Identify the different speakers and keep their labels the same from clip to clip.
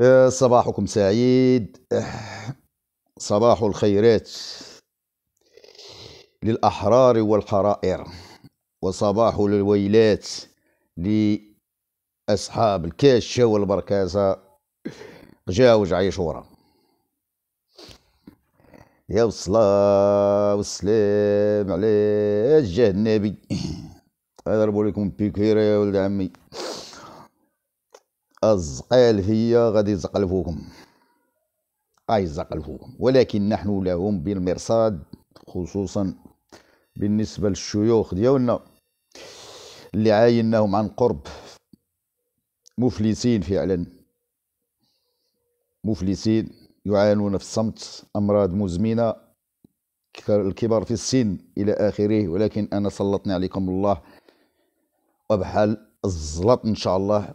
Speaker 1: آه، صباحكم سعيد آه، صباح الخيرات للأحرار والحرائر وصباح الويلات لأصحاب الكاشة والبركاسة جاوج عيشورة يا وصلاة والسلام على الجهنبي النبي أضربوا لكم بيكيرة يا ولد عمي الزقال هي غادي يزقلفوكم اي زقلفوكم ولكن نحن لهم بالمرصاد خصوصا بالنسبه للشيوخ ديالنا اللي عايناهم عن قرب مفلسين فعلا مفلسين يعانون في الصمت امراض مزمنه الكبار في السن الى اخره ولكن انا سلطني عليكم الله وبحال الزلط ان شاء الله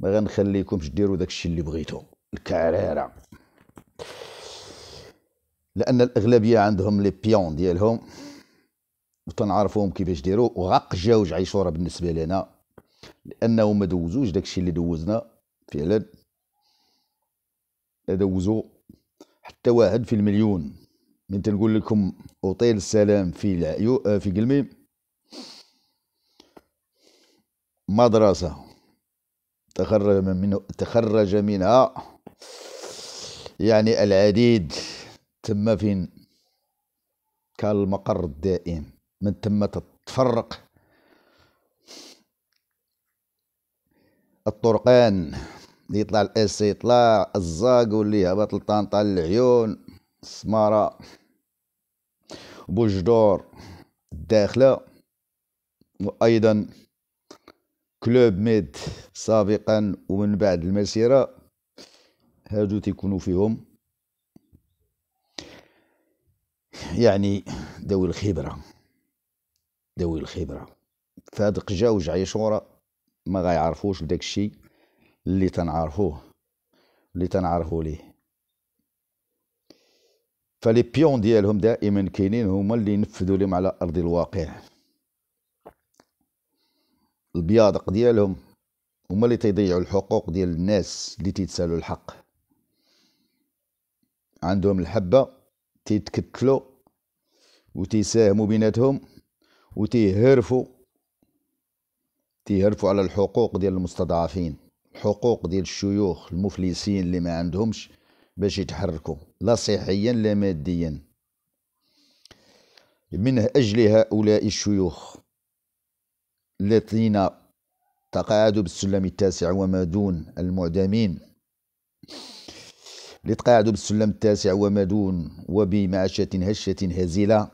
Speaker 1: ما غنخليكمش ديروا داكشي اللي بغيتو الكعريره لان الاغلبيه عندهم لي بيون ديالهم وتنعرفوهم كيفاش ديروا وغق جاوج عيشوره بالنسبه لنا لانهم ما دوزوش داكشي اللي دوزنا فعلا دوزو حتى واحد في المليون من تنقول لكم اوطيل السلام في العيو في قلمي مدرسه تخرج من منه تخرج منها يعني العديد تم فين كان المقر الدائم من تم تتفرق الطرقان يطلع الاس يطلع الزاق واللي هبط لطنطا العيون السماره بوجدور الداخله وايضا كلوب ميد سابقا ومن بعد المسيرة هادو تيكونوا فيهم يعني ذوي الخبرة ذوي الخبرة فهاد وجع عيشورة ما غيعرفوش بداك الشيء اللي تنعرفوه اللي تنعرفو ليه فلي بيون ديالهم دائما كاينين هما اللي ينفذوا لهم على ارض الواقع البيادق ديالهم هما اللي تيضيعوا الحقوق ديال الناس اللي تيتسالوا الحق عندهم الحبه تيتكتلوا وتيساهموا بيناتهم وتيهرفوا تيهرفوا على الحقوق ديال المستضعفين الحقوق ديال الشيوخ المفلسين اللي ما عندهمش باش يتحركوا لا صحيا لا ماديا من اجل هؤلاء الشيوخ الذين تقاعدوا بالسلم التاسع وما دون المعدمين اللي تقاعدوا بالسلم التاسع وما دون وبمعاشة هشة هزيلة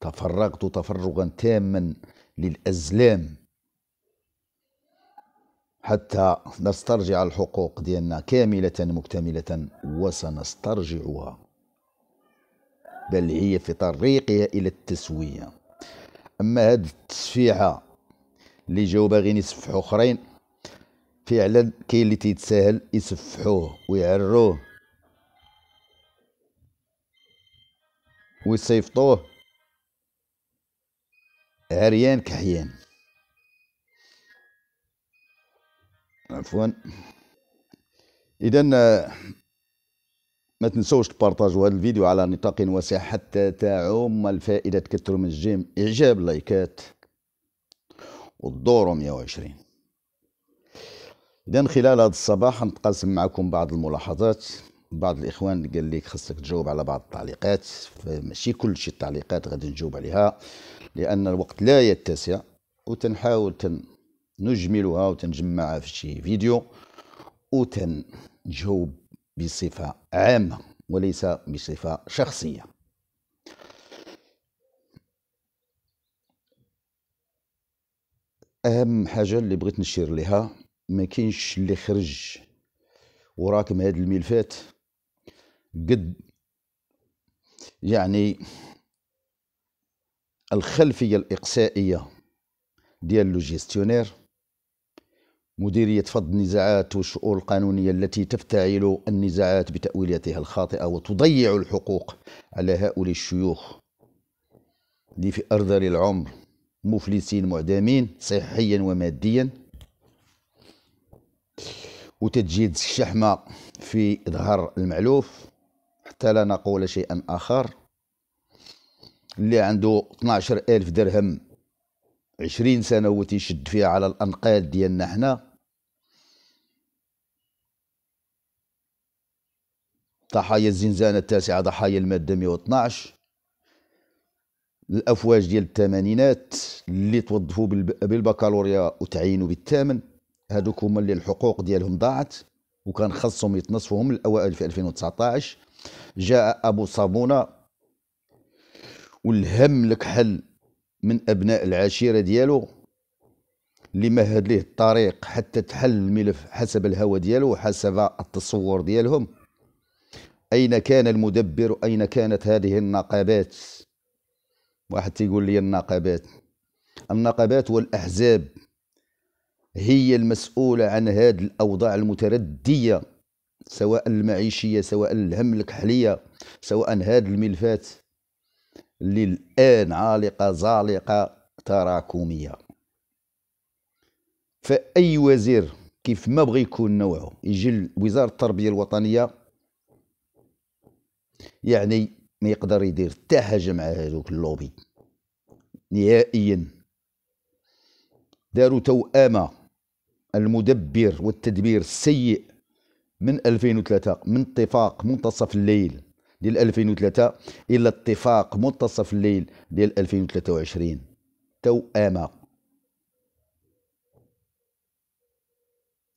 Speaker 1: تفرغت تفرغا تاما للأزلام حتى نسترجع الحقوق ديالنا كاملة مكتملة وسنسترجعها بل هي في طريقها إلى التسوية اما هاد التسفيحه اللي جاو باغيين يسفحوا اخرين فعلا كاين اللي تيتساهل يسفحوه ويعروه ويصيفطوه عريان كحيان عفوا اذا ما تنسوش تبارطاجوا هذا الفيديو على نطاق واسع حتى تعم الفائدة تكثروا من الجيم إعجاب لايكات والدور 120 إذا خلال هذا الصباح نتقاسم معكم بعض الملاحظات بعض الإخوان قال لك خاصك تجاوب على بعض التعليقات فماشي كل شيء التعليقات غادي نجاوب عليها لأن الوقت لا يتسع وتنحاول تن نجملها وتنجمعها في شي فيديو وتنجاوب بصفة عامة وليس بصفة شخصية أهم حاجة اللي بغيت نشير لها ما كينش اللي خرج وراكم هاد الملفات قد يعني الخلفية الإقصائية ديال لوجيستيونير مديرية فض النزاعات والشؤون القانونية التي تفتعل النزاعات بتأويلاتها الخاطئة وتضيع الحقوق على هؤلاء الشيوخ اللي في أرذل العمر مفلسين معدمين صحيا وماديا وتجيد الشحمة في ظهر المعلوف حتى لا نقول شيئا آخر اللي عنده 12 ألف درهم عشرين سنة وتيشد فيها على الأنقاد ديالنا حنا ضحايا الزنزانة التاسعة ضحايا المادة 112 الأفواج ديال الثمانينات اللي توظفوا بالبكالوريا وتعينوا بالثامن هذوك هما اللي الحقوق ديالهم ضاعت وكان خصهم يتنصفهم الأوائل في 2019 جاء أبو صابونة والهم لك حل من أبناء العشيرة ديالو اللي مهد ليه الطريق حتى تحل الملف حسب الهوى ديالو وحسب التصور ديالهم أين كان المدبر أين كانت هذه النقابات واحد تيقول لي النقابات النقابات والأحزاب هي المسؤولة عن هذه الأوضاع المتردية سواء المعيشية سواء الهم الكحلية سواء هذه الملفات اللي الآن عالقة زالقة تراكمية فأي وزير كيف ما بغي يكون نوعه يجي وزارة التربية الوطنية يعني ما يقدر يدير حتى حاجه مع هذوك اللوبي نهائيا داروا توأمة المدبر والتدبير السيء من 2003 من اتفاق منتصف الليل ديال 2003 الى اتفاق منتصف الليل ديال 2023 توأمة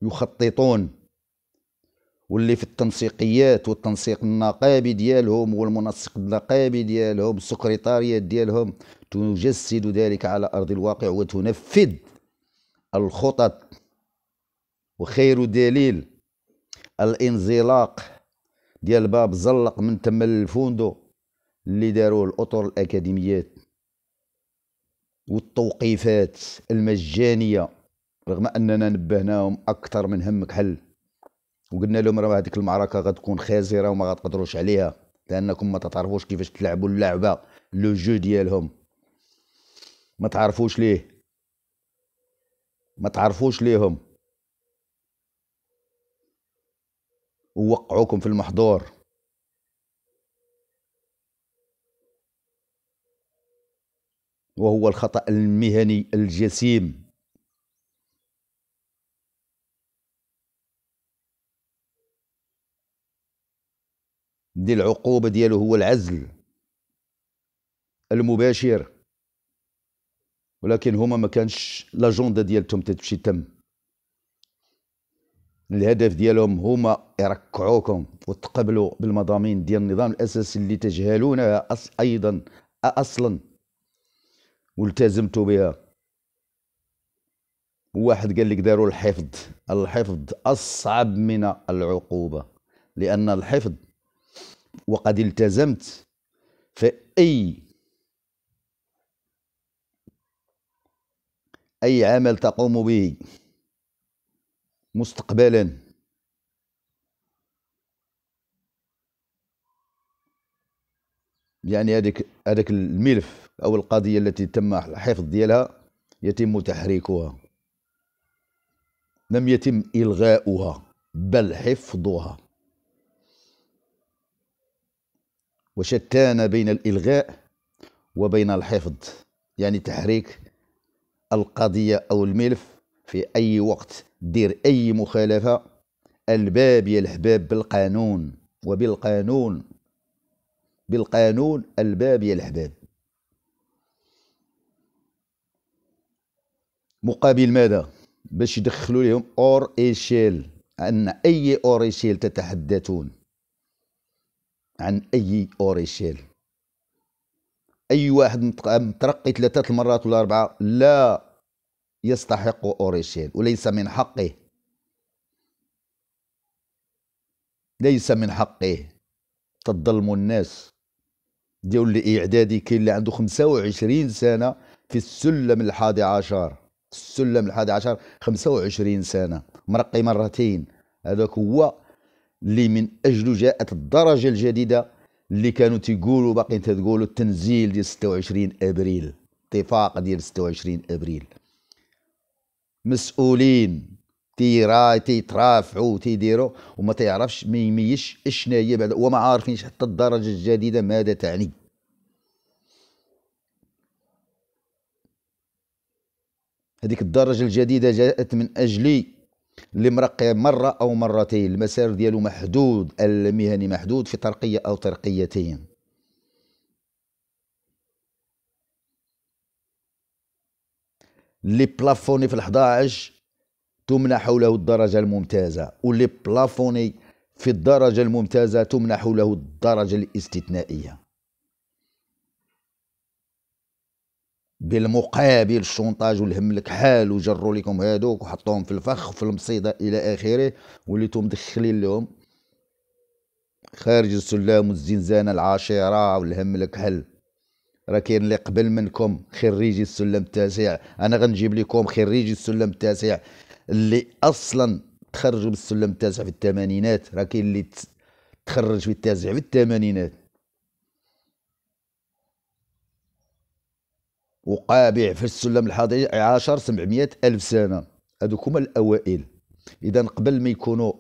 Speaker 1: يخططون واللي في التنسيقيات والتنسيق النقابي ديالهم والمنسق النقابي ديالهم السكرتاريات ديالهم تجسد ذلك على أرض الواقع وتنفذ الخطط وخير دليل الانزلاق ديال باب زلق من تم الفوندو اللي داروه الاطر الاكاديميات والتوقيفات المجانيه رغم اننا نبهناهم اكثر من همك حل وقلنا لهم راه هذيك المعركه غتكون خازره وما غتقدروش عليها لانكم ما تعرفوش كيفاش تلعبوا اللعبه لو جو ديالهم ما تعرفوش ليه ما تعرفوش ليهم ووقعوكم في المحظور وهو الخطأ المهني الجسيم دي العقوبه ديالو هو العزل المباشر ولكن هما ما كانش لاجوندا ديالتهم تتمشي تم الهدف ديالهم هما يركعوكم وتقبلوا بالمضامين ديال النظام الاساسي اللي تجهلونها أص ايضا اصلا والتزمتوا بها واحد قال لك داروا الحفظ الحفظ اصعب من العقوبه لان الحفظ وقد التزمت فأي أي عمل تقوم به مستقبلا يعني هذيك هذاك الملف أو القضية التي تم الحفظ ديالها يتم تحريكها لم يتم إلغاؤها بل حفظها وشتان بين الإلغاء وبين الحفظ يعني تحريك القضية أو الملف في أي وقت دير أي مخالفة الباب يا الحباب بالقانون وبالقانون بالقانون الباب يا الحباب مقابل ماذا باش يدخلوا لهم اور ايشيل ان اي اور ايشيل تتحدثون عن أي أوريشيل أي واحد مترقي ثلاثة المرات ولا أربعة لا يستحق أوريشيل وليس من حقه ليس من حقه تظلموا الناس ديال الإعدادي كاين اللي عنده 25 سنة في السلم الحادي عشر السلم الحادي عشر 25 سنة مرقي مرتين هذاك هو اللي من اجله جاءت الدرجه الجديده اللي كانوا تيقولوا باقيين تقولوا التنزيل ديال 26 ابريل اتفاق ديال 26 ابريل مسؤولين تيراي تيترافعوا تيديروا وما تيعرفش ما يميش اشنا هي بعد وما عارفينش حتى الدرجه الجديده ماذا تعني هذيك الدرجه الجديده جاءت من اجلي اللي مرقي مرة أو مرتين المسار ديالو محدود المهني محدود في ترقية أو ترقيتين اللي بلافوني في الحداعش تمنح له الدرجة الممتازة واللي بلافوني في الدرجة الممتازة تمنح له الدرجة الاستثنائية بالمقابل شونطاج والهم لك حال وجروا لكم هادوك وحطوهم في الفخ في المصيده الى اخره وليتو مدخلين لهم خارج السلام والزنزانه العاشره والهم لك هل راه كاين اللي قبل منكم خريجي السلم التاسع انا غنجيب لكم خريجي السلم التاسع اللي اصلا تخرجوا بالسلم التاسع في الثمانينات راه كاين اللي تخرج في التاسع في الثمانينات وقابع في السلم الحادي عشر 700 ألف سنة هذوك هما الأوائل إذا قبل ما يكونوا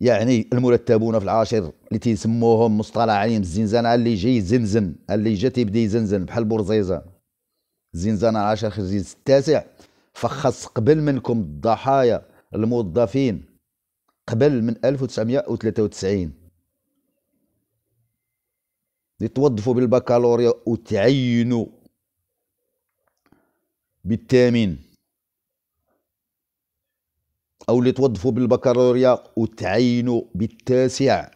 Speaker 1: يعني المرتبون في العاشر اللي تيسموهم مصطلح عليهم الزنزانة اللي جاي زنزن اللي جا تيبدا يزنزن بحال بورزيزة الزنزانة العاشر خرجت التاسع فخص قبل منكم الضحايا الموظفين قبل من 1993 اللي توظفوا بالبكالوريا وتعينوا بالثامن أو اللي توظفوا بالبكالوريا وتعينوا بالتاسع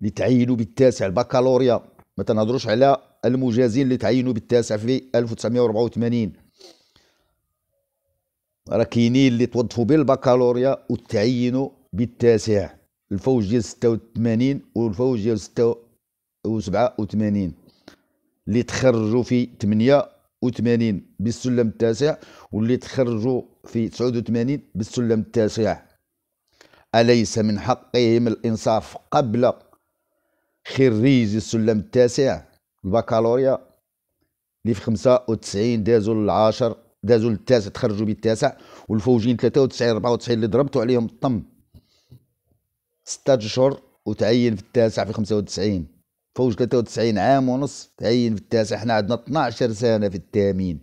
Speaker 1: اللي تعينوا بالتاسع البكالوريا ما تنهضروش على المجازين اللي تعينوا بالتاسع في 1984 راه كاينين اللي توظفوا بالبكالوريا وتعينوا بالتاسع الفوج ديال 86 والفوج ديال 87 اللي تخرجوا في 88 بالسلم التاسع واللي تخرجوا في 89 بالسلم التاسع أليس من حقهم الإنصاف قبل خريج السلم التاسع البكالوريا اللي في 95 دازوا للعاشر دازوا للتاسع تخرجوا بالتاسع والفوجين 93 94 اللي ضربتوا عليهم الطم 6 شهور وتعين في التاسع في 95 فوج 93 عام ونص تعين في التاسع احنا عندنا 12 سنه في الثامين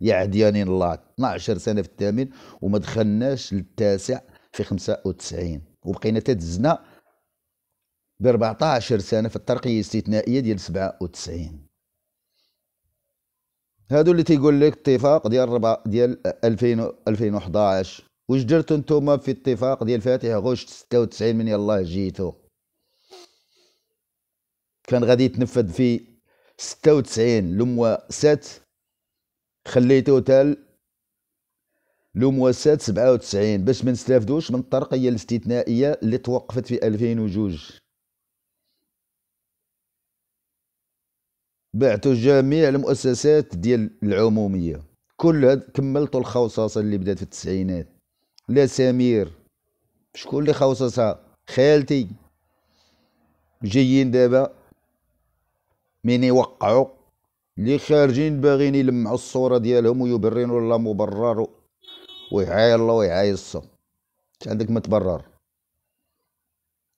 Speaker 1: يا عدياني الله 12 سنه في الثامن وما دخلناش للتاسع في 95 وبقينا تدزنا ب 14 سنه في الترقيه الاستثنائيه ديال 97 هادو اللي تيقول لك اتفاق ديال ربع ديال 2000 2011 واش درتو نتوما في اتفاق ديال فاتح غشت 96 من يلاه جيتو كان غادي يتنفذ في 96 لمواسات خليته تال لمواسات 97 باش ما نستافدوش من الترقية الاستثنائية اللي توقفت في 2002 بعتوا جميع المؤسسات ديال العمومية كل هاد كملتوا الخوصصة اللي بدات في التسعينات لا سمير شكون اللي خوصصها خالتي جايين دابا من يوقعوا اللي خارجين باغيين يلمعوا الصوره ديالهم ويبرروا لا مبرر ويعاي الله ويعاي الصم انت عندك ما تبرر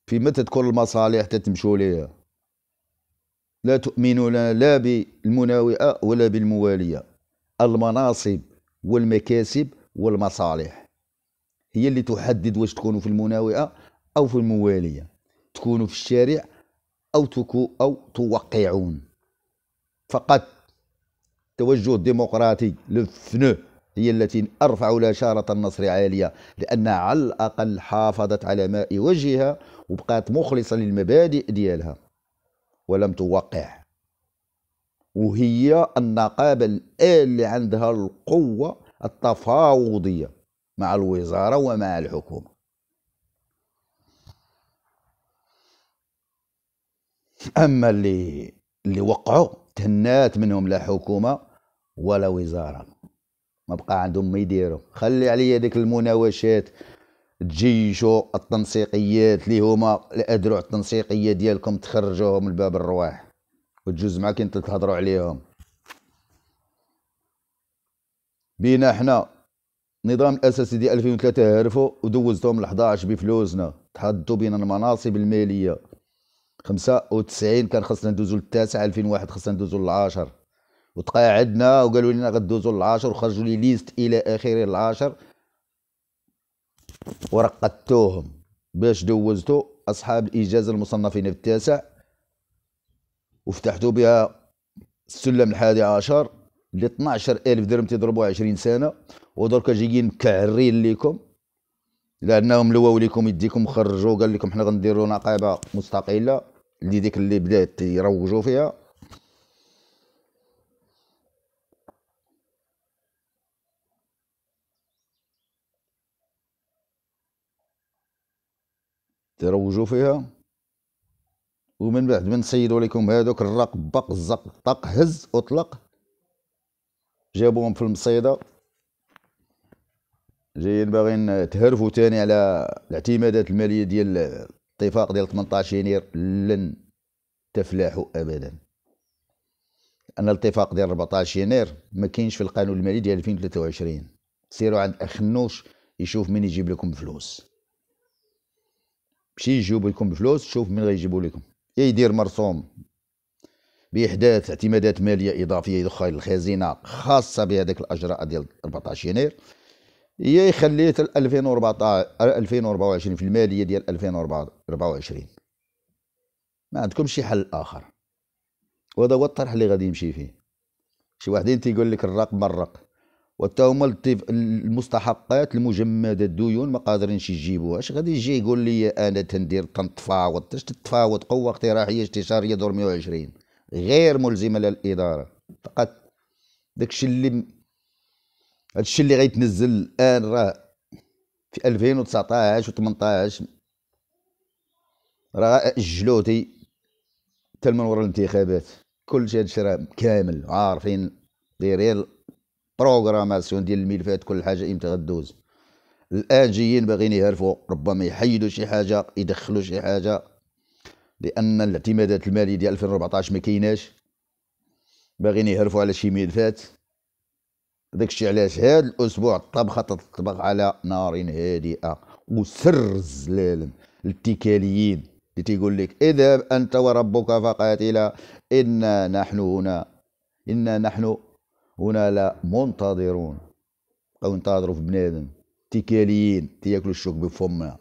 Speaker 1: فيما تكون المصالح تتمشوا ليها لا لا, لا بالمناوئه ولا بالمواليه المناصب والمكاسب والمصالح هي اللي تحدد واش تكونوا في المناوئه او في المواليه تكونوا في الشارع أو تكو أو توقعون فقط التوجه الديمقراطي للثنو هي التي أرفع لها شارة النصر عالية لأن على الأقل حافظت على ماء وجهها وبقات مخلصة للمبادئ ديالها ولم توقع وهي النقابة الآن اللي عندها القوة التفاوضية مع الوزارة ومع الحكومة اما اللي اللي وقعوا تهنات منهم لا حكومه ولا وزاره ما بقى عندهم ما يديروا خلي عليا ديك المناوشات تجيشوا التنسيقيات اللي هما الادرع التنسيقيه ديالكم تخرجوهم من باب الرواح وتجوز معاك انت تهضروا عليهم بينا حنا النظام الاساسي ديال 2003 هرفوا ودوزتهم ل 11 بفلوسنا تحدوا بين المناصب الماليه 95 كان خصنا ندوزو للتاسع 2001 خصنا ندوزو للعاشر وتقاعدنا وقالوا لنا غدوزو للعاشر وخرجوا لي ليست الى اخره العاشر ورقدتوهم باش دوزتو اصحاب الاجازه المصنفين في التاسع وفتحتو بها السلم الحادي عشر ل 12000 درهم تضربوها 20 سنه ودركا جايين مكعرين ليكم لانهم لواو ليكم يديكم خرجوا قال لكم حنا غنديروا نقابه مستقله اللي ديك اللي بدات يروجوا فيها تروجوا فيها ومن بعد من سيدوا لكم هذوك الرق بق زق طق هز اطلق جابوهم في المصيده جايين باغيين تهرفوا تاني على الاعتمادات الماليه ديال الاتفاق ديال 18 يناير لن تفلحوا ابدا ان الاتفاق ديال 14 يناير ما كاينش في القانون المالي ديال 2023 سيروا عند اخنوش يشوف مين يجيب لكم فلوس مشي يجيب لكم فلوس شوف مين غيجيبوا لكم يا يدير مرسوم باحداث اعتمادات ماليه اضافيه يدخل الخزينه خاصه بهذاك الاجراء ديال 14 يناير هي خليت 2014 2024 في الماليه ديال 2024 ما عندكمش شي حل اخر وهذا هو الطرح اللي غادي يمشي فيه شي واحدين تيقول لك الرق الرق وتا هما المستحقات المجمده الديون ما قادرينش يجيبوها اش غادي يجي يقول لي انا تندير تنتفاوض اش تتفاوض قوه اقتراحيه استشاريه دور 120 غير ملزمه للاداره فقط داكشي اللي هادشي اللي غيتنزل الان راه في 2019 و18 راه اجلوه تي حتى من ورا الانتخابات كلشي هادشي راه كامل عارفين دايرين بروغراماسيون ديال الملفات كل حاجه امتى غدوز الان جايين باغيين يهرفوا ربما يحيدوا شي حاجه يدخلوا شي حاجه لان الاعتمادات الماليه ديال 2014 ما كايناش باغيين يهرفوا على شي ملفات داكشي علاش هاد الاسبوع الطبخه تطبق على نار هادئه وسر الزلالم الاتكاليين اللي تيقول لك اذهب انت وربك فقاتلا انا نحن هنا انا نحن هنا لا منتظرون او ينتظروا في بنادم تكاليين تياكلوا الشوك بفمنا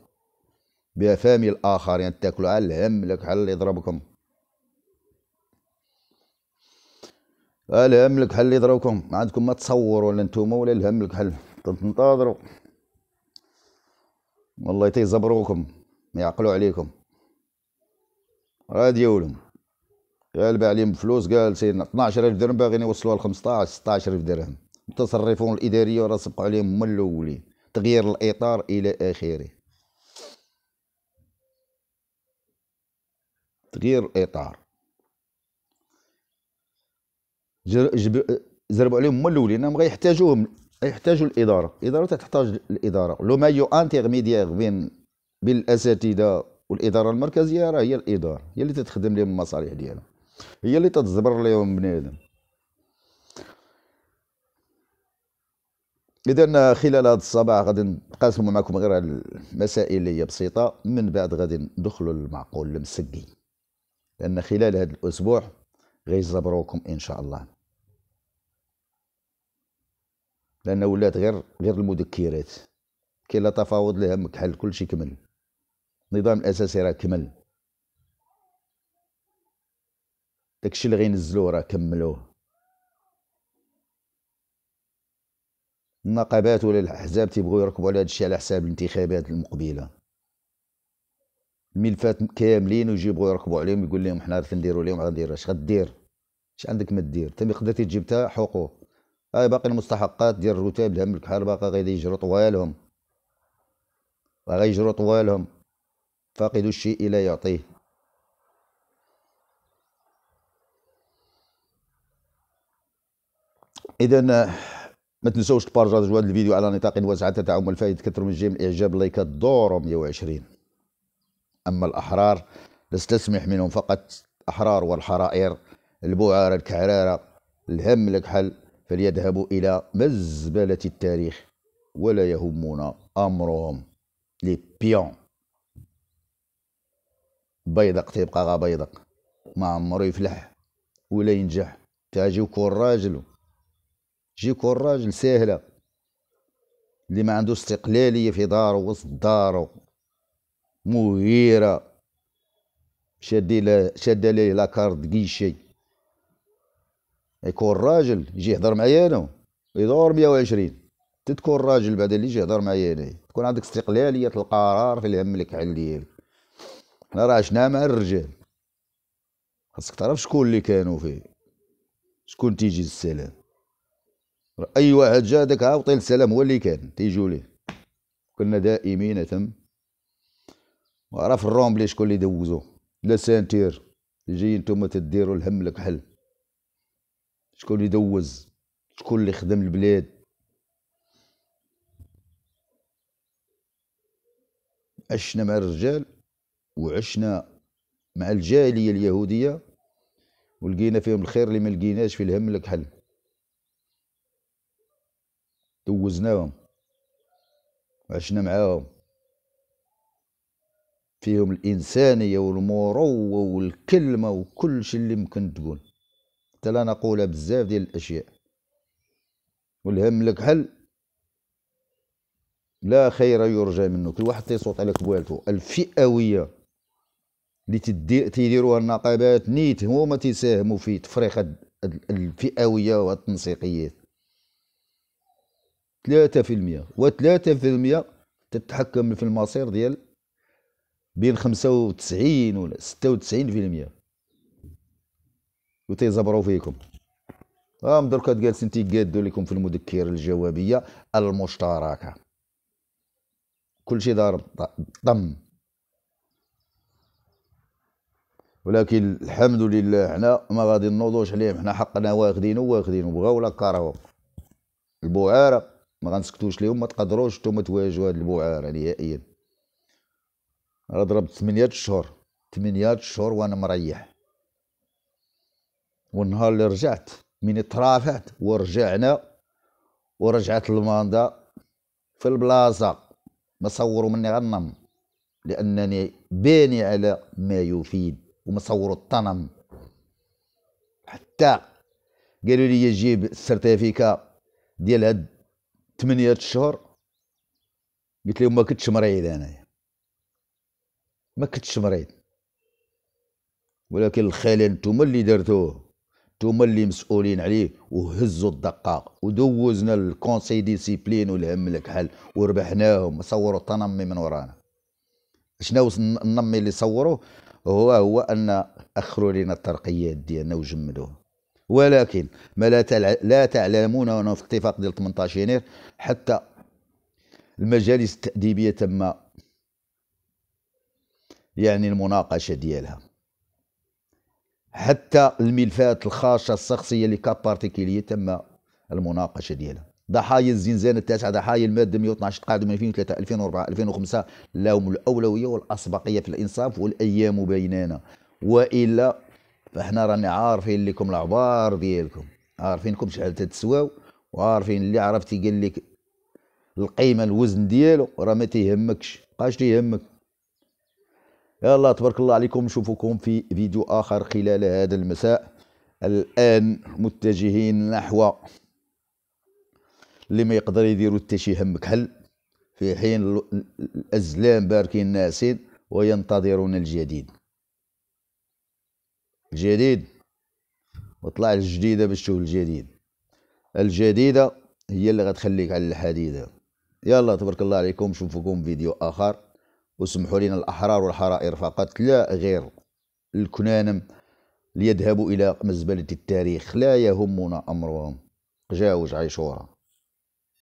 Speaker 1: بافام الاخرين يعني تاكلوا على الهم لك على اللي يضربكم الهم لك حل يضربكم ما عندكم ما تصوروا ولا نتوما ولا الهم لك حل تنتظروا والله تيزبروكم ما يعقلوا عليكم راه قال قالب عليهم بفلوس جالسين 12000 درهم باغيين يوصلوها ل 15 16000 درهم متصرفون الاداريه راه سبقوا عليهم هما الاولين تغيير الاطار الى اخره تغيير الاطار زربوا عليهم هما الاولين راهم غيحتاجوهم يحتاجوا الاداره الاداره تحتاج الاداره لو مايو انترميديير بين بين الاساتذه والاداره المركزيه راه هي الاداره هي اللي تتخدم لهم المصالح ديالهم هي اللي تتزبر لهم بنادم اذا خلال هذا الصباح غادي نقاسم معكم غير المسائل اللي هي بسيطه من بعد غادي ندخلوا للمعقول المسكي لان خلال هذا الاسبوع غير ان شاء الله لان ولات غير غير المذكرات كاين لا تفاوض لها مكحل كلشي كمل النظام الاساسي راه كمل داكشي اللي غينزلوه راه كملوه النقابات ولا الاحزاب تيبغيو يركبوا على هادشي على حساب الانتخابات المقبله الملفات كاملين ويجيبوا يركبوا عليهم يقول لهم حنا غنديروا لهم غندير اش غدير اش عندك ما دير تم قدرتي تجيب تا حقوق هاي باقي المستحقات ديال الرتاب الهم الكحل باقي غادي يجرو طوالهم باقي يجرو طوالهم فاقد الشيء لا يعطيه اذا ما تنسوش تبارجاجوا هذا الفيديو على نطاق واسع حتى تعم كثر من جيم الاعجاب لايكات دورو 120 اما الاحرار لستسمح منهم فقط احرار والحرائر البعارة الكعرارة الهم لك حل فليذهبوا إلى مزبلة التاريخ ولا يهمنا أمرهم لي بيون بيضق تيبقى غا بيضق ما عمرو يفلح ولا ينجح راجل الراجل جيكو الراجل ساهله اللي ما عنده استقلالية في داره وسط داره مغيرة شاد ليه لاكارد كيشي يكون راجل يجي يهضر معايا انا يدور 120 تكون راجل بعد اللي يجي يهضر معايا انا تكون عندك استقلاليه القرار في الهم على ديالك انا راه عشنا مع الرجال خاصك تعرف شكون اللي كانوا فيه شكون تيجي السلام اي واحد جا داك عاوطي السلام هو اللي كان تيجوا ليه كنا دائمين تم وعرف الرومبلي شكون اللي دوزو لا سانتير جاي نتوما تديروا الهم لك حل شكون اللي دوز شكون اللي خدم البلاد عشنا مع الرجال وعشنا مع الجاهلية اليهودية ولقينا فيهم الخير اللي ما لقيناش في الهم لك حل دوزناهم عشنا معاهم فيهم الإنسانية والمروة والكلمة وكل شي اللي ممكن تقول حتى لا نقول بزاف ديال الاشياء والهم لك حل لا خير يرجى منه كل واحد تيصوت عليك بوالته الفئويه اللي تيديروها النقابات نيت هما تساهموا في تفريق الفئويه والتنسيقيات وثلاثة و المية تتحكم في المصير ديال بين خمسة وتسعين ولا المية يتيزبروا فيكم هم آه، دركا جالسين تيقادو لكم في المذكرة الجوابية المشتركة كل شيء دار الضم ولكن الحمد لله حنا ما غادي نوضوش عليهم حنا حقنا واخدينو واخدينو بغاو ولا كرهو البعاره ما غنسكتوش ليهم ما تقدروش نتوما تواجهوا هاد البعاره نهائيا راه ضربت ثمانية شهور ثمانية شهور وانا مريح والنهار اللي رجعت من ترافعت ورجعنا ورجعت الماندا في البلاصه ما صوروا مني غير النم لانني باني على ما يفيد وما صوروا الطنم حتى قالوا لي جيب السرتيفيكا ديال هاد 8 شهور قلت لهم ما كنتش مريض انايا ما كنتش مريض ولكن الخيل انتم اللي درتوه نتوما اللي مسؤولين عليه وهزوا الدقاق ودوزنا الكونسي ديسيبلين والهم الكحل وربحناهم صوروا التنمي من ورانا شنو النمي اللي صوروه هو هو ان اخروا لنا الترقيات ديالنا وجمدوها ولكن ما لا, تلع... لا تعلمون انا في اتفاق ديال 18 يناير حتى المجالس التاديبيه تم يعني المناقشه ديالها حتى الملفات الخاصة الشخصية لكاب بارتيكيلية تم المناقشة ديالها ضحايا الزنزانة التاسعة ضحايا المادة 112 تقاعد 2003 2004 2005 لهم الأولوية والأسبقية في الإنصاف والأيام بيننا وإلا فاحنا راني عارفين لكم العبار ديالكم عارفينكم شحال تتسواو وعارفين اللي عرفتي قال لك القيمه الوزن ديالو راه ما تيهمكش بقاش تيهمك يلا تبارك الله عليكم نشوفكم في فيديو آخر خلال هذا المساء الآن متجهين نحو اللي ما يقدر يديروا شي هم كحل في حين الأزلام باركين ناسين وينتظرون الجديد الجديد وطلع الجديدة باش تشوف الجديد الجديدة هي اللي غتخليك على الحديدة يلا تبارك الله عليكم نشوفكم فيديو آخر وسمحوا لنا الأحرار والحرائر فقط لا غير الكنانم ليذهبوا إلى مزبلة التاريخ لا يهمنا أمرهم جاوج عيشورة